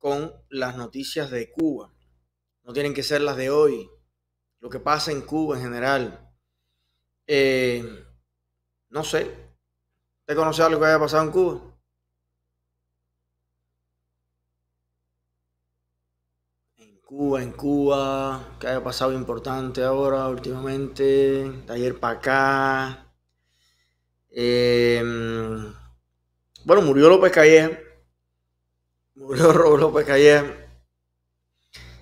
con las noticias de Cuba. No tienen que ser las de hoy, lo que pasa en Cuba en general. Eh, no sé, ¿usted conoce algo que haya pasado en Cuba? En Cuba, en Cuba, que haya pasado importante ahora últimamente, de ayer para acá. Eh, mm, bueno, murió López Calleja Murió López Calleja.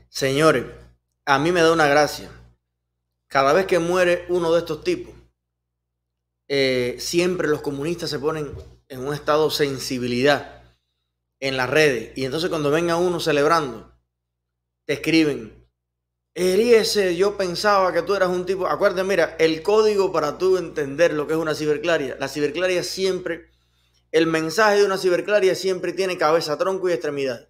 Señores, a mí me da una gracia. Cada vez que muere uno de estos tipos, eh, siempre los comunistas se ponen en un estado de sensibilidad en las redes. Y entonces cuando venga uno celebrando, te escriben, Eriese, yo pensaba que tú eras un tipo... Acuérdate, mira, el código para tú entender lo que es una ciberclaria. La ciberclaria siempre el mensaje de una ciberclaria siempre tiene cabeza, tronco y extremidad.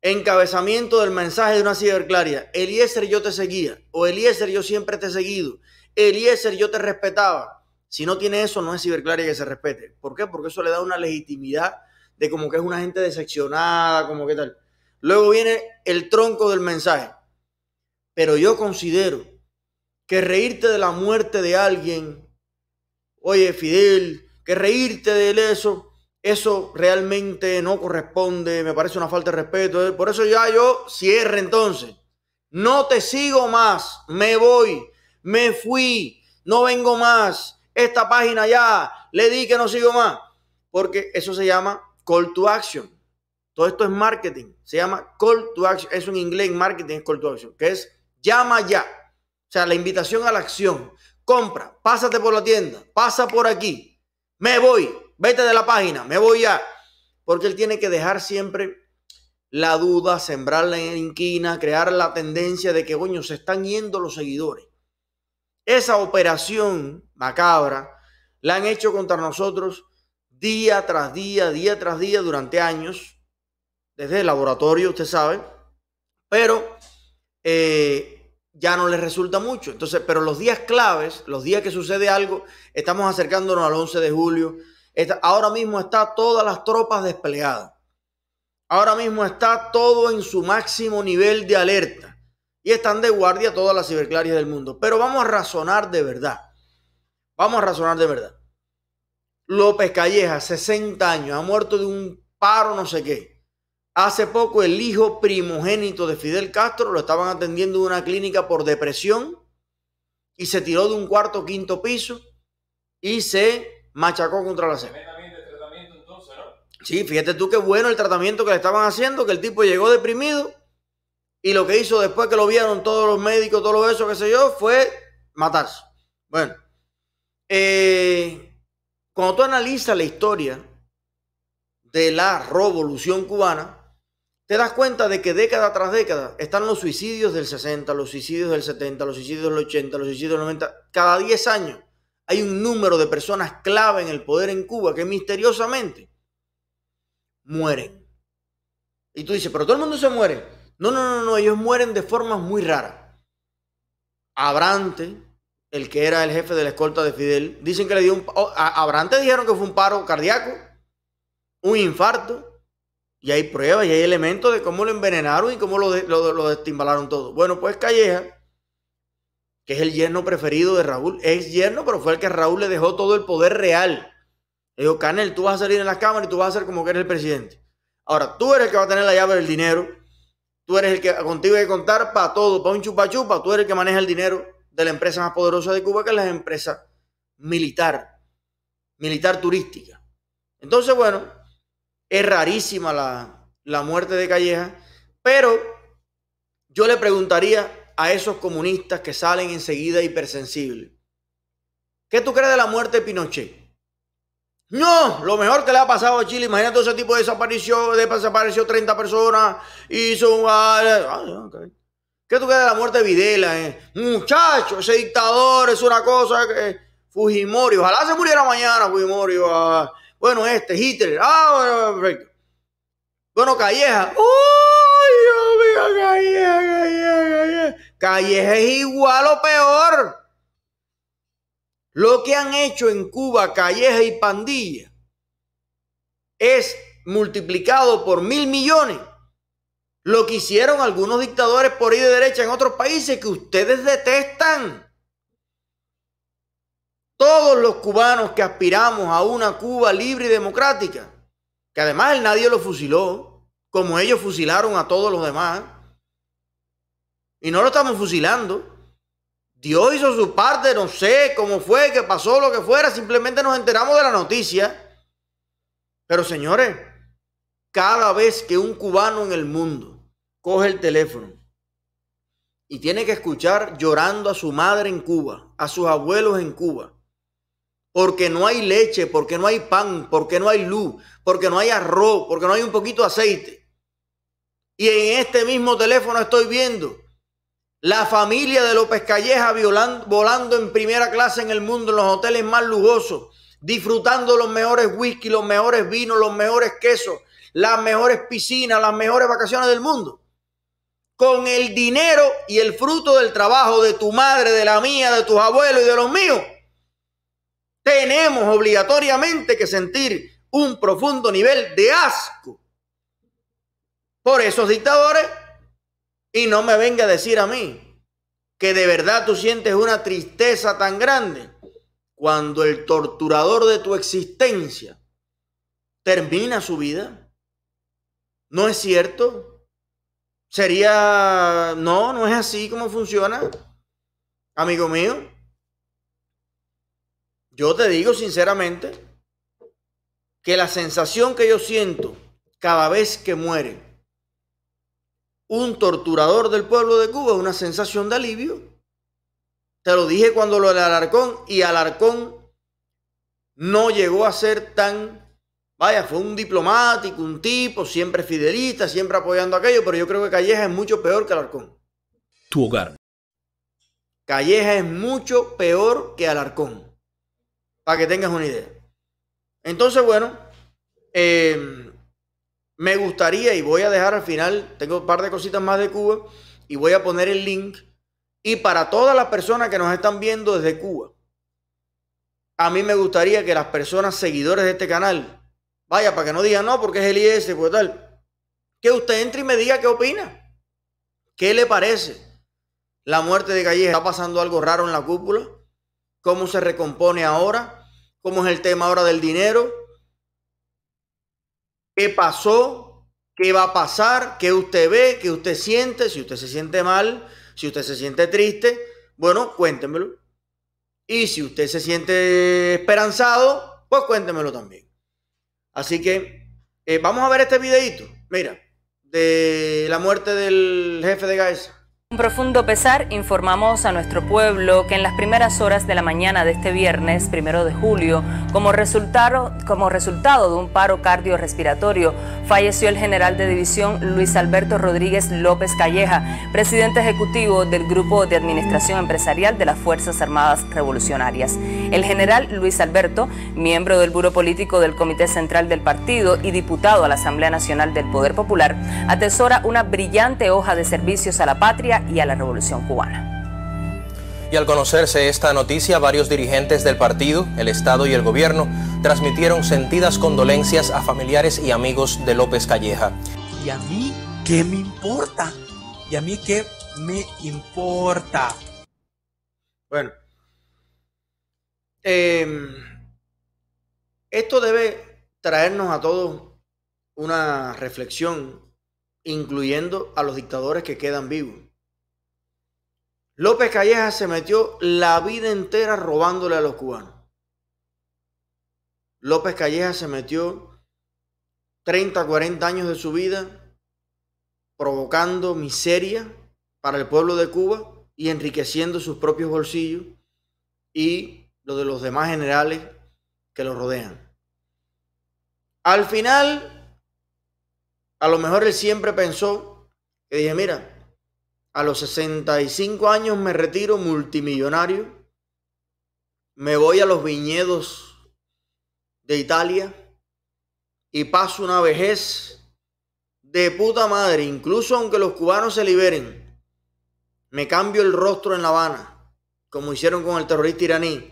Encabezamiento del mensaje de una ciberclaria. Eliezer yo te seguía o Eliezer yo siempre te he seguido. Eliezer yo te respetaba. Si no tiene eso, no es ciberclaria que se respete. ¿Por qué? Porque eso le da una legitimidad de como que es una gente decepcionada, como que tal. Luego viene el tronco del mensaje. Pero yo considero que reírte de la muerte de alguien, oye Fidel, que reírte de eso, eso realmente no corresponde, me parece una falta de respeto. ¿eh? Por eso ya yo cierre entonces. No te sigo más, me voy, me fui, no vengo más. Esta página ya, le di que no sigo más. Porque eso se llama call to action. Todo esto es marketing. Se llama call to action. Es un inglés marketing, es call to action, que es llama ya. O sea, la invitación a la acción. Compra, pásate por la tienda, pasa por aquí, me voy, vete de la página, me voy ya. Porque él tiene que dejar siempre la duda, sembrar en inquina, crear la tendencia de que, coño, se están yendo los seguidores. Esa operación macabra la han hecho contra nosotros día tras día, día tras día durante años, desde el laboratorio, usted sabe, pero eh, ya no les resulta mucho. Entonces, pero los días claves, los días que sucede algo, estamos acercándonos al 11 de julio. Está, ahora mismo está todas las tropas desplegadas. Ahora mismo está todo en su máximo nivel de alerta. Y están de guardia todas las ciberclarias del mundo. Pero vamos a razonar de verdad. Vamos a razonar de verdad. López Calleja, 60 años, ha muerto de un paro no sé qué. Hace poco el hijo primogénito de Fidel Castro lo estaban atendiendo en una clínica por depresión y se tiró de un cuarto quinto piso y se machacó contra la cepa. Sí, fíjate tú qué bueno el tratamiento que le estaban haciendo, que el tipo llegó deprimido y lo que hizo después que lo vieron todos los médicos, todo eso, qué sé yo, fue matarse. Bueno, eh, cuando tú analizas la historia de la revolución cubana, te das cuenta de que década tras década están los suicidios del 60, los suicidios del 70, los suicidios del 80, los suicidios del 90. Cada 10 años hay un número de personas clave en el poder en Cuba que misteriosamente mueren. Y tú dices, pero todo el mundo se muere. No, no, no, no, ellos mueren de formas muy raras. Abrante, el que era el jefe de la escolta de Fidel, dicen que le dio un... Abrante dijeron que fue un paro cardíaco, un infarto, y hay pruebas y hay elementos de cómo lo envenenaron y cómo lo, destimbalaron todo. Bueno, pues Calleja, que es el yerno preferido de Raúl, es yerno, pero fue el que Raúl le dejó todo el poder real. Le dijo, Canel, tú vas a salir en las cámara y tú vas a ser como que eres el presidente. Ahora, tú eres el que va a tener la llave del dinero. Tú eres el que contigo hay que contar para todo, para un chupa chupa. Tú eres el que maneja el dinero de la empresa más poderosa de Cuba, que es la empresa militar, militar turística. Entonces, bueno, es rarísima la, muerte de Calleja, pero yo le preguntaría a esos comunistas que salen enseguida hipersensibles, ¿qué tú crees de la muerte de Pinochet? No, lo mejor que le ha pasado a Chile, imagínate ese tipo de desaparición, desapareció 30 personas, hizo ah, ¿Qué tú crees de la muerte de Videla? Eh? Muchacho, ese dictador es una cosa que... Eh, Fujimori, ojalá se muriera mañana Fujimori. Bueno, este, Hitler. Ah, bueno, perfecto. Bueno, Calleja. ¡Uy, Dios mío, Calleja, Calleja, Calleja! Calleja es igual o peor. Lo que han hecho en Cuba, Calleja y Pandilla, es multiplicado por mil millones. Lo que hicieron algunos dictadores por ir de derecha en otros países que ustedes detestan todos los cubanos que aspiramos a una Cuba libre y democrática, que además nadie lo fusiló, como ellos fusilaron a todos los demás, y no lo estamos fusilando. Dios hizo su parte, no sé cómo fue, qué pasó, lo que fuera, simplemente nos enteramos de la noticia. Pero señores, cada vez que un cubano en el mundo coge el teléfono y tiene que escuchar llorando a su madre en Cuba, a sus abuelos en Cuba, porque no hay leche, porque no hay pan, porque no hay luz, porque no hay arroz, porque no hay un poquito de aceite. Y en este mismo teléfono estoy viendo la familia de López Calleja volando en primera clase en el mundo, en los hoteles más lujosos, disfrutando los mejores whisky, los mejores vinos, los mejores quesos, las mejores piscinas, las mejores vacaciones del mundo. Con el dinero y el fruto del trabajo de tu madre, de la mía, de tus abuelos y de los míos tenemos obligatoriamente que sentir un profundo nivel de asco por esos dictadores y no me venga a decir a mí que de verdad tú sientes una tristeza tan grande cuando el torturador de tu existencia termina su vida. ¿No es cierto? Sería... No, no es así como funciona, amigo mío. Yo te digo sinceramente que la sensación que yo siento cada vez que muere un torturador del pueblo de Cuba es una sensación de alivio. Te lo dije cuando lo de Alarcón y Alarcón no llegó a ser tan, vaya, fue un diplomático, un tipo, siempre fidelista, siempre apoyando aquello, pero yo creo que Calleja es mucho peor que Alarcón. Tu hogar. Calleja es mucho peor que Alarcón. Para que tengas una idea. Entonces, bueno, eh, me gustaría y voy a dejar al final, tengo un par de cositas más de Cuba y voy a poner el link. Y para todas las personas que nos están viendo desde Cuba, a mí me gustaría que las personas seguidores de este canal, vaya, para que no digan no, porque es el IS, pues tal, que usted entre y me diga qué opina, qué le parece la muerte de Calleja. ¿Está pasando algo raro en la cúpula? ¿Cómo se recompone ahora? cómo es el tema ahora del dinero, qué pasó, qué va a pasar, qué usted ve, qué usted siente, si usted se siente mal, si usted se siente triste, bueno, cuéntemelo. Y si usted se siente esperanzado, pues cuéntemelo también. Así que eh, vamos a ver este videito, mira, de la muerte del jefe de Gaesa. Con profundo pesar informamos a nuestro pueblo que en las primeras horas de la mañana de este viernes, primero de julio, como resultado, como resultado de un paro cardiorrespiratorio, falleció el general de división Luis Alberto Rodríguez López Calleja, presidente ejecutivo del Grupo de Administración Empresarial de las Fuerzas Armadas Revolucionarias. El general Luis Alberto, miembro del Buro Político del Comité Central del Partido y diputado a la Asamblea Nacional del Poder Popular, atesora una brillante hoja de servicios a la patria y a la Revolución Cubana. Y al conocerse esta noticia, varios dirigentes del partido, el Estado y el gobierno transmitieron sentidas condolencias a familiares y amigos de López Calleja. ¿Y a mí qué me importa? ¿Y a mí qué me importa? Bueno, em, esto debe traernos a todos una reflexión, incluyendo a los dictadores que quedan vivos López Calleja se metió la vida entera robándole a los cubanos. López Calleja se metió 30, 40 años de su vida provocando miseria para el pueblo de Cuba y enriqueciendo sus propios bolsillos y los de los demás generales que lo rodean. Al final, a lo mejor él siempre pensó que dije, mira, a los 65 años me retiro multimillonario. Me voy a los viñedos de Italia y paso una vejez de puta madre. Incluso aunque los cubanos se liberen, me cambio el rostro en La Habana, como hicieron con el terrorista iraní.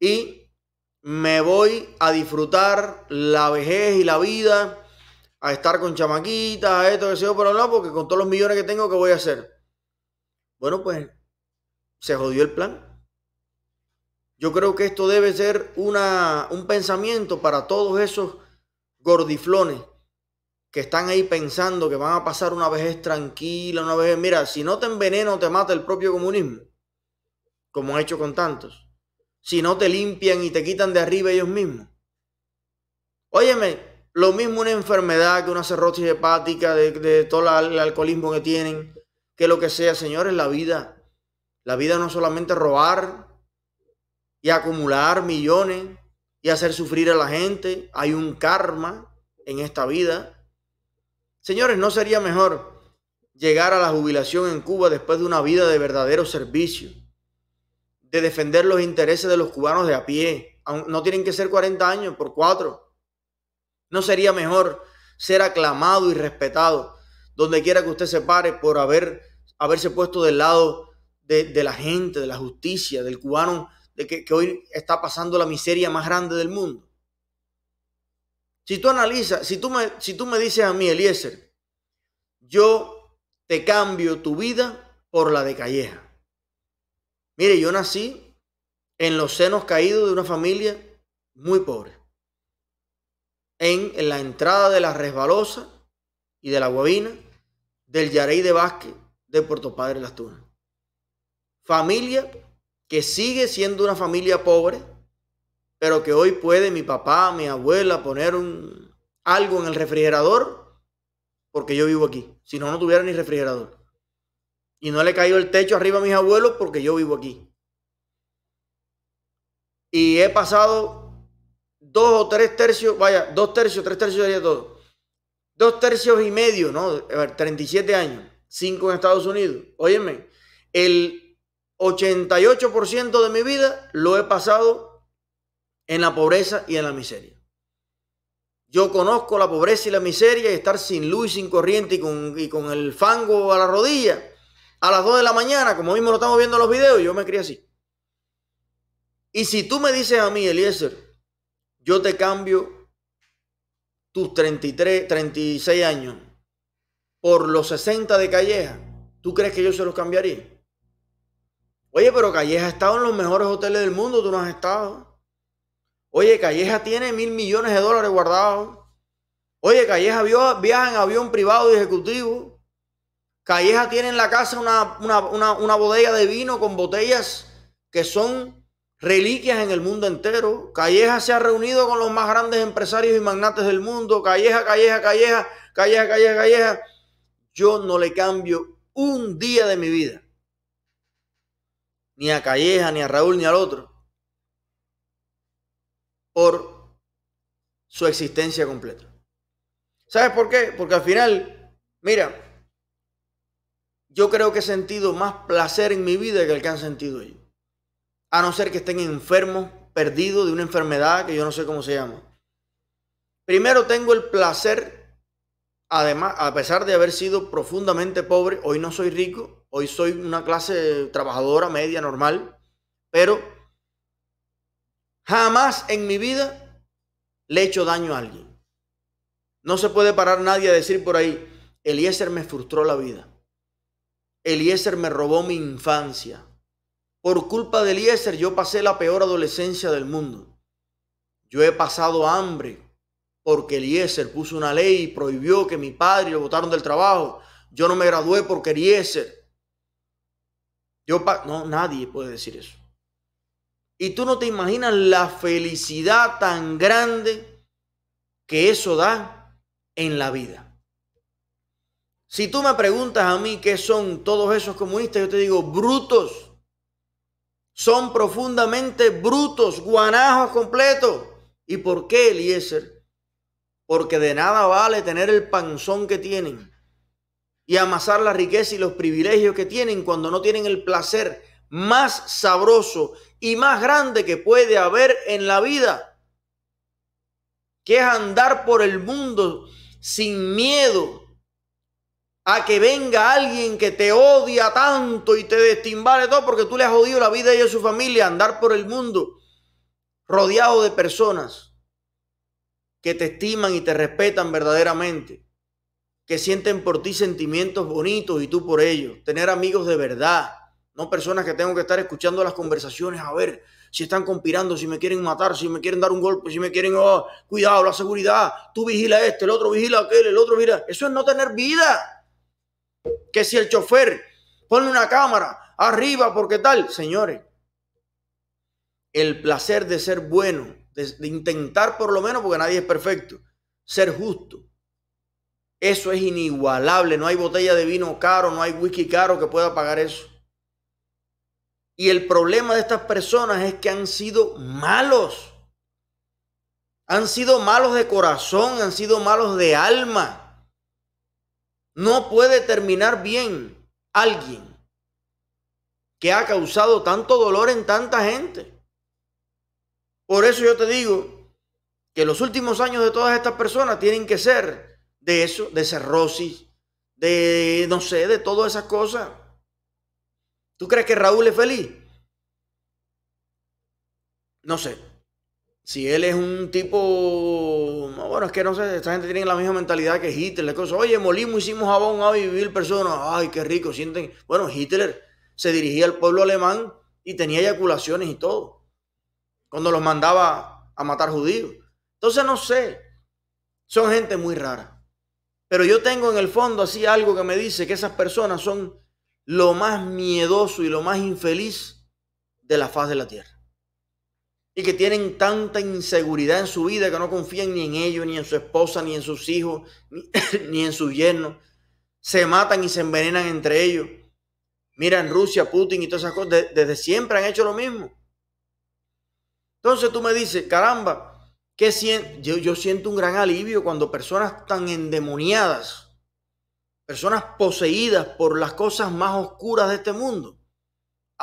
Y me voy a disfrutar la vejez y la vida a estar con chamaquitas, a esto, que yo, pero no, porque con todos los millones que tengo, ¿qué voy a hacer? Bueno, pues se jodió el plan. Yo creo que esto debe ser una, un pensamiento para todos esos gordiflones que están ahí pensando que van a pasar una vejez tranquila, una vez Mira, si no te envenena te mata el propio comunismo, como ha hecho con tantos. Si no te limpian y te quitan de arriba ellos mismos. Óyeme, lo mismo una enfermedad que una cirrosis hepática, de, todo el alcoholismo que tienen, que lo que sea, señores, la vida. La vida no solamente robar y acumular millones y hacer sufrir a la gente. Hay un karma en esta vida. Señores, ¿no sería mejor llegar a la jubilación en Cuba después de una vida de verdadero servicio? De defender los intereses de los cubanos de a pie. No tienen que ser 40 años por cuatro. ¿No sería mejor ser aclamado y respetado donde quiera que usted se pare por haber, haberse puesto del lado de, la gente, de la justicia, del cubano, de que, que hoy está pasando la miseria más grande del mundo? Si tú analizas, si tú me, si tú me dices a mí, Eliezer, yo te cambio tu vida por la de Calleja. Mire, yo nací en los senos caídos de una familia muy pobre en la entrada de la Resbalosa y de la guabina del Yarey de Vázquez, de Puerto Padre Las Tunas. Familia que sigue siendo una familia pobre, pero que hoy puede mi papá, mi abuela poner un, algo en el refrigerador porque yo vivo aquí. Si no, no tuviera ni refrigerador. Y no le cayó el techo arriba a mis abuelos porque yo vivo aquí. Y he pasado dos o tres tercios, vaya, dos tercios, tres tercios sería todo. Dos tercios y medio, ¿no? 37 años, cinco en Estados Unidos. Óyeme, el 88% de mi vida lo he pasado en la pobreza y en la miseria. Yo conozco la pobreza y la miseria y estar sin luz sin corriente y con, y con el fango a la rodilla a las 2 de la mañana, como mismo lo estamos viendo en los videos, yo me crié así. Y si tú me dices a mí, Eliezer, yo te cambio tus 33, 36 años por los 60 de Calleja, ¿tú crees que yo se los cambiaría? Oye, pero Calleja ha estado en los mejores hoteles del mundo, tú no has estado. Oye, Calleja tiene mil millones de dólares guardados. Oye, Calleja viaja en avión privado y ejecutivo. Calleja tiene en la casa una, una, una bodega de vino con botellas que son reliquias en el mundo entero. Calleja se ha reunido con los más grandes empresarios y magnates del mundo. Calleja, Calleja, Calleja, Calleja, Calleja, Calleja. Yo no le cambio un día de mi vida. Ni a Calleja, ni a Raúl, ni al otro. Por su existencia completa. ¿Sabes por qué? Porque al final, mira, yo creo que he sentido más placer en mi vida que el que han sentido ellos a no ser que estén enfermos, perdidos de una enfermedad que yo no sé cómo se llama. Primero tengo el placer, además, a pesar de haber sido profundamente pobre, hoy no soy rico, hoy soy una clase trabajadora media normal, pero jamás en mi vida le he hecho daño a alguien. No se puede parar nadie a decir por ahí, Eliezer me frustró la vida. Eliezer me robó mi infancia. Por culpa de Eliezer yo pasé la peor adolescencia del mundo. Yo he pasado hambre porque Eliezer puso una ley y prohibió que mi padre lo botaron del trabajo. Yo no me gradué porque Eliezer. Yo no, nadie puede decir eso. Y tú no te imaginas la felicidad tan grande que eso da en la vida. Si tú me preguntas a mí qué son todos esos comunistas, yo te digo brutos son profundamente brutos, guanajos completos. ¿Y por qué, Eliezer? Porque de nada vale tener el panzón que tienen y amasar la riqueza y los privilegios que tienen cuando no tienen el placer más sabroso y más grande que puede haber en la vida, que es andar por el mundo sin miedo, a que venga alguien que te odia tanto y te destimbale todo porque tú le has jodido la vida y a su familia andar por el mundo rodeado de personas que te estiman y te respetan verdaderamente, que sienten por ti sentimientos bonitos y tú por ellos, tener amigos de verdad, no personas que tengo que estar escuchando las conversaciones a ver si están conspirando, si me quieren matar, si me quieren dar un golpe, si me quieren, oh, cuidado, la seguridad, tú vigila este, el otro vigila aquel, el otro mira, Eso es no tener vida. Que si el chofer pone una cámara arriba porque tal, señores, el placer de ser bueno, de, intentar por lo menos, porque nadie es perfecto, ser justo. Eso es inigualable. No hay botella de vino caro, no hay whisky caro que pueda pagar eso. Y el problema de estas personas es que han sido malos. Han sido malos de corazón, han sido malos de alma. No puede terminar bien alguien que ha causado tanto dolor en tanta gente. Por eso yo te digo que los últimos años de todas estas personas tienen que ser de eso, de cerrosis, de no sé, de todas esas cosas. ¿Tú crees que Raúl es feliz? No sé si él es un tipo, bueno, es que no sé, esta gente tiene la misma mentalidad que Hitler, cosas, oye, molimos, hicimos jabón, a vivir personas, ay, qué rico, sienten, bueno, Hitler se dirigía al pueblo alemán y tenía eyaculaciones y todo, cuando los mandaba a matar judíos. Entonces, no sé, son gente muy rara, pero yo tengo en el fondo así algo que me dice que esas personas son lo más miedoso y lo más infeliz de la faz de la tierra y que tienen tanta inseguridad en su vida que no confían ni en ellos, ni en su esposa, ni en sus hijos, ni, en sus yernos. Se matan y se envenenan entre ellos. miran Rusia, Putin y todas esas cosas, desde siempre han hecho lo mismo. Entonces tú me dices, caramba, que yo, yo siento un gran alivio cuando personas tan endemoniadas, personas poseídas por las cosas más oscuras de este mundo,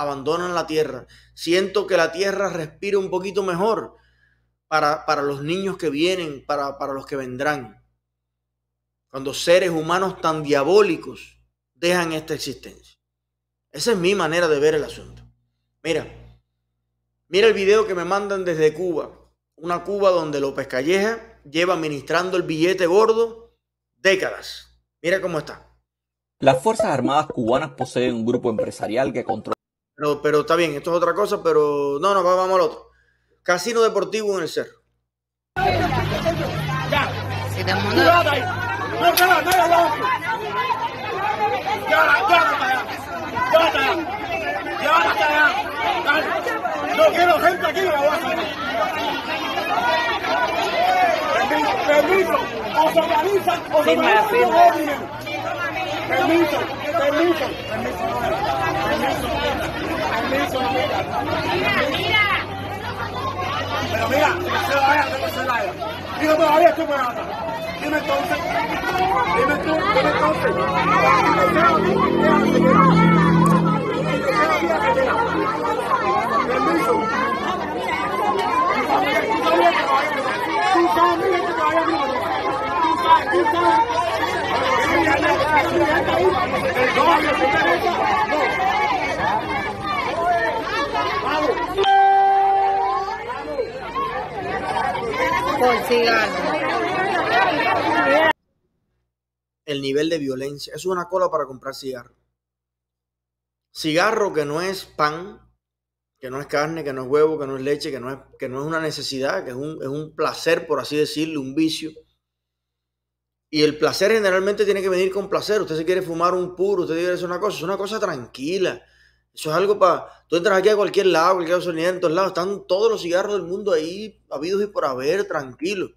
abandonan la tierra. Siento que la tierra respira un poquito mejor para, para los niños que vienen, para, para los que vendrán. Cuando seres humanos tan diabólicos dejan esta existencia. Esa es mi manera de ver el asunto. Mira, mira el video que me mandan desde Cuba. Una Cuba donde López Calleja lleva administrando el billete gordo décadas. Mira cómo está. Las Fuerzas Armadas cubanas poseen un grupo empresarial que controla no, pero está bien, esto es otra cosa, pero no, no, vamos al otro. Casino deportivo en el cerro. Ya, Si te mundo... No quiero gente aquí, la voy a Permiso, o se organizan o se permiso, Permiso, permiso, permiso. ¡Mira, mira! Pero mira, se vaya, no se vaya. Digo, todavía estoy Dime entonces, dime tú, dime entonces. Tú Tú tú No, no, El nivel de violencia. Es una cola para comprar cigarro. Cigarro que no es pan, que no es carne, que no es huevo, que no es leche, que no es, que no es una necesidad, que es un, es un placer, por así decirlo, un vicio. Y el placer generalmente tiene que venir con placer. Usted se quiere fumar un puro, usted quiere hacer una cosa, es una cosa tranquila. Eso es algo para... Tú entras aquí a cualquier lado, cualquier sonido en todos lados, están todos los cigarros del mundo ahí, habidos y por haber, tranquilos.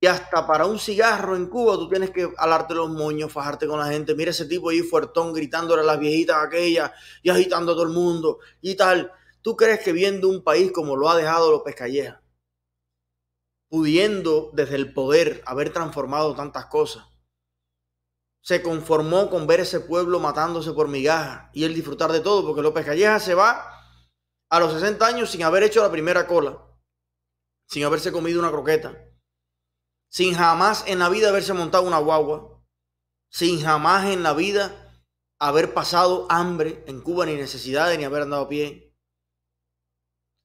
Y hasta para un cigarro en Cuba tú tienes que alarte los moños, fajarte con la gente. Mira ese tipo ahí fuertón gritándole a las viejitas aquellas y agitando a todo el mundo y tal. ¿Tú crees que viendo un país como lo ha dejado López Calleja, pudiendo desde el poder haber transformado tantas cosas, se conformó con ver ese pueblo matándose por migajas y él disfrutar de todo, porque López Calleja se va a los 60 años sin haber hecho la primera cola, sin haberse comido una croqueta, sin jamás en la vida haberse montado una guagua, sin jamás en la vida haber pasado hambre en Cuba, ni necesidades, ni haber andado a pie.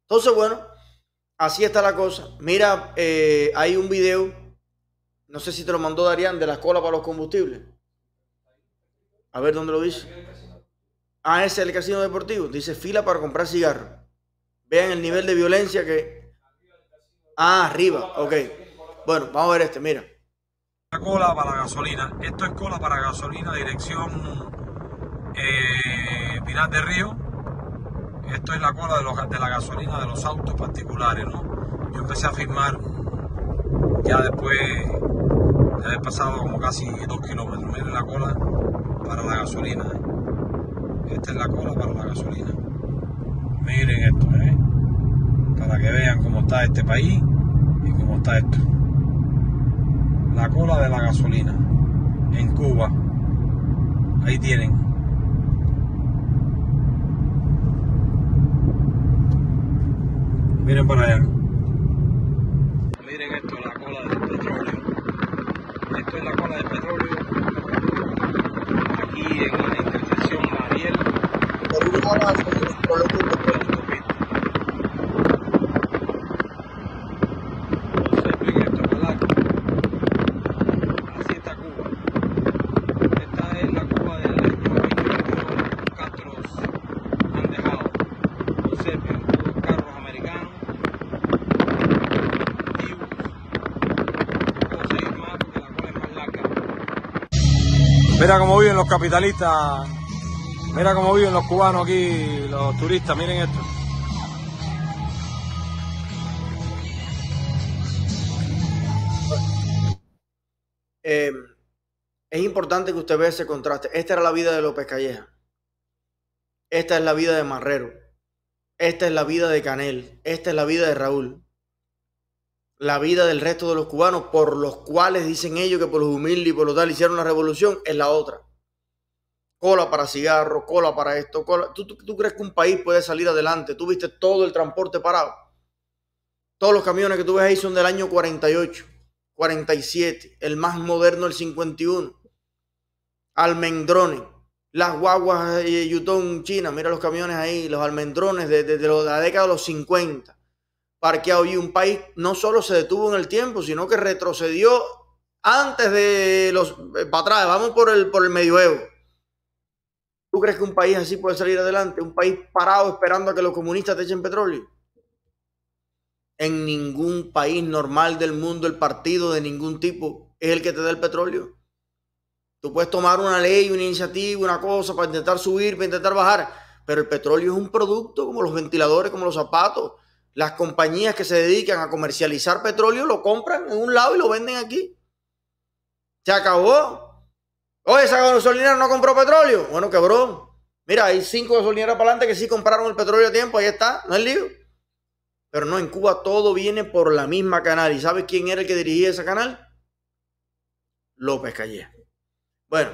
Entonces, bueno, así está la cosa. Mira, eh, hay un video, no sé si te lo mandó Darían, de la cola para los combustibles a ver dónde lo dice. Ah, ese es el casino deportivo. Dice fila para comprar cigarros. Vean el nivel de violencia que. Ah, arriba. Ok. Bueno, vamos a ver este. Mira. La Cola para la gasolina. Esto es cola para gasolina, dirección eh, Pinar de Río. Esto es la cola de la gasolina de los autos particulares, ¿no? Yo empecé a firmar ya después ya he pasado como casi dos kilómetros. Miren la cola para la gasolina. Eh. Esta es la cola para la gasolina. Miren esto, eh, para que vean cómo está este país y cómo está esto. La cola de la gasolina en Cuba. Ahí tienen. Miren para allá. de Petróleo, aquí en la intersección Mariel. Mira cómo viven los capitalistas, mira cómo viven los cubanos aquí, los turistas, miren esto. Em, es importante que usted vea ese contraste. Esta era la vida de López Calleja. Esta es la vida de Marrero. Esta es la vida de Canel. Esta es la vida de Raúl la vida del resto de los cubanos, por los cuales dicen ellos que por los humildes y por lo tal hicieron la revolución, es la otra. Cola para cigarros, cola para esto, cola. ¿Tú, crees que un país puede salir adelante? ¿Tú viste todo el transporte parado? Todos los camiones que tú ves ahí son del año 48, 47, el más moderno el 51. Almendrones, las guaguas de eh, Yutong, China, mira los camiones ahí, los almendrones de, de la década de los 50 parqueado y un país no solo se detuvo en el tiempo, sino que retrocedió antes de los eh, para atrás, vamos por el por el medioevo. ¿Tú crees que un país así puede salir adelante? Un país parado esperando a que los comunistas te echen petróleo. En ningún país normal del mundo el partido de ningún tipo es el que te da el petróleo. Tú puedes tomar una ley, una iniciativa, una cosa para intentar subir, para intentar bajar, pero el petróleo es un producto como los ventiladores, como los zapatos las compañías que se dedican a comercializar petróleo lo compran en un lado y lo venden aquí. Se acabó. Oye, esa gasolinera no compró petróleo. Bueno, quebró Mira, hay cinco gasolineras para adelante que sí compraron el petróleo a tiempo. Ahí está, no es lío. Pero no, en Cuba todo viene por la misma canal. ¿Y sabes quién era el que dirigía ese canal? López Calle. Bueno.